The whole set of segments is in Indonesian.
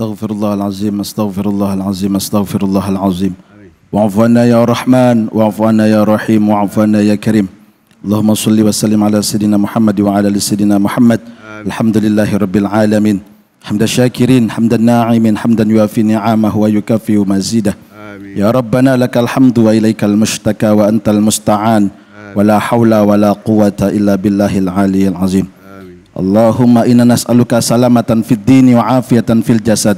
استغفر الله العظيم استغفر الله العظيم استغفر الله العظيم واعف عنا يا رحمن واعف عنا يا رحيم واعف عنا يا كريم اللهم صل وسلم على سيدنا محمد وعلى ال سيدنا محمد الحمد لله رب العالمين حمد الشاكرين حمد الناعمين حمدا يوافي نعمه ويكافئ مزيده يا ربنا لك الحمد واليك المشتكى وانت المستعان ولا حول ولا قوه الا بالله العلي العظيم Allahumma inna nas'aluka salamatan fid dini wa afiatan fil jasad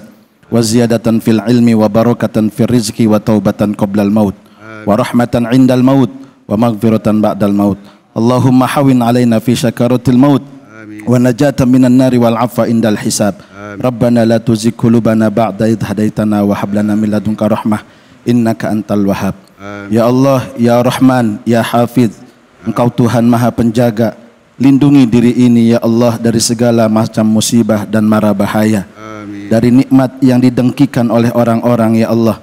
wa ziyadatan fil ilmi wa barakatan fil rizki wa taubatan qoblal maut wa rahmatan indal maut wa maghfiratan ba'dal maut Allahumma hawin alaina fi syakaratil maut wa najatan minan nari wal afwa indal hisab Rabbana la tuzigh qulubana ba'da idh hadaitana wa hab lana min ladunka rahmah innaka antal wahab. Ya Allah ya Rahman ya Hafiz Engkau Tuhan Maha Penjaga Lindungi diri ini ya Allah dari segala macam musibah dan mara bahaya. Amin. Dari nikmat yang didengkikan oleh orang-orang ya Allah.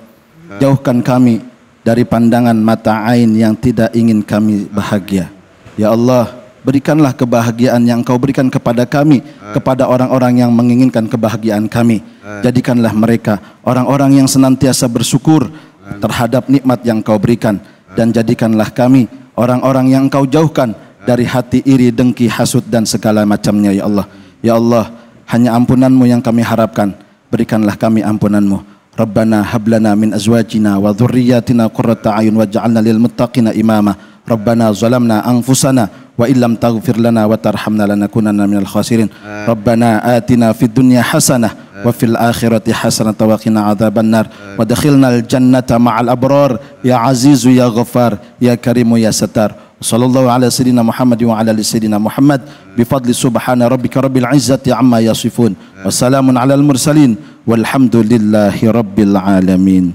Jauhkan kami dari pandangan mata ain yang tidak ingin kami bahagia. Ya Allah, berikanlah kebahagiaan yang Engkau berikan kepada kami, kepada orang-orang yang menginginkan kebahagiaan kami. Jadikanlah mereka orang-orang yang senantiasa bersyukur terhadap nikmat yang Kau berikan dan jadikanlah kami orang-orang yang Engkau jauhkan dari hati iri, dengki, hasut dan segala macamnya ya Allah. Ya Allah, hanya ampunanmu yang kami harapkan. Berikanlah kami ampunanmu. Rabbana hablana min azwajina wa dhurriyyatina qurrata ayun waj'alna lil muttaqina imama. Rabbana zalamna anfusana wa illam taghfir lana wa tarhamna lanakunanna minal khasirin. Rabbana atina fid dunya hasanah وفي الآخرة حسنة وقنا عذاب النار ودخلنا الجنة مع الأبرار Ya Azizu ya غفار ya Karimu ya Satar. Sallallahu ala sayyidina Muhammad wa ala sayyidina Muhammad bifadli subhana rabbika rabbil izzati amma yasifun. Wassalamun ala al-mursalin walhamdulillahi rabbil alamin.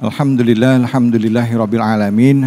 Alhamdulillah, alhamdulillahi rabbil alamin.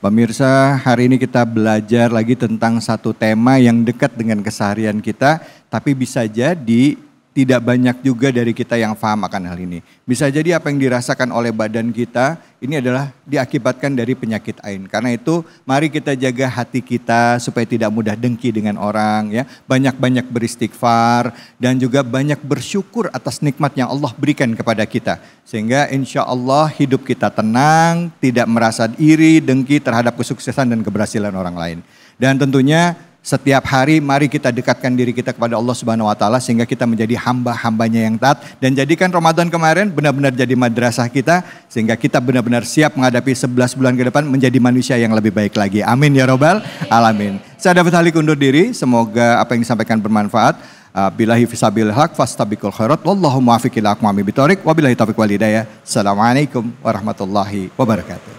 Pemirsa, hari ini kita belajar lagi tentang satu tema yang dekat dengan keseharian kita, tapi bisa jadi tidak banyak juga dari kita yang paham akan hal ini. Bisa jadi apa yang dirasakan oleh badan kita, ini adalah diakibatkan dari penyakit ain. Karena itu mari kita jaga hati kita supaya tidak mudah dengki dengan orang ya. Banyak-banyak beristighfar dan juga banyak bersyukur atas nikmat yang Allah berikan kepada kita. Sehingga insya Allah hidup kita tenang, tidak merasa iri, dengki terhadap kesuksesan dan keberhasilan orang lain. Dan tentunya setiap hari mari kita dekatkan diri kita kepada Allah Subhanahu wa taala sehingga kita menjadi hamba-hambanya yang taat dan jadikan Ramadan kemarin benar-benar jadi madrasah kita sehingga kita benar-benar siap menghadapi 11 bulan ke depan menjadi manusia yang lebih baik lagi. Amin ya robbal alamin. Saya dapat Halik undur diri, semoga apa yang disampaikan bermanfaat. Ah, Bilahi fisabil haq fastabiqul khairat wallahu muwaffiqil ila aqwamil bithoriq wabillahi taufiq wal hidayah. Assalamualaikum warahmatullahi wabarakatuh.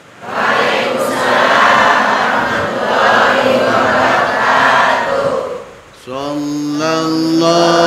الله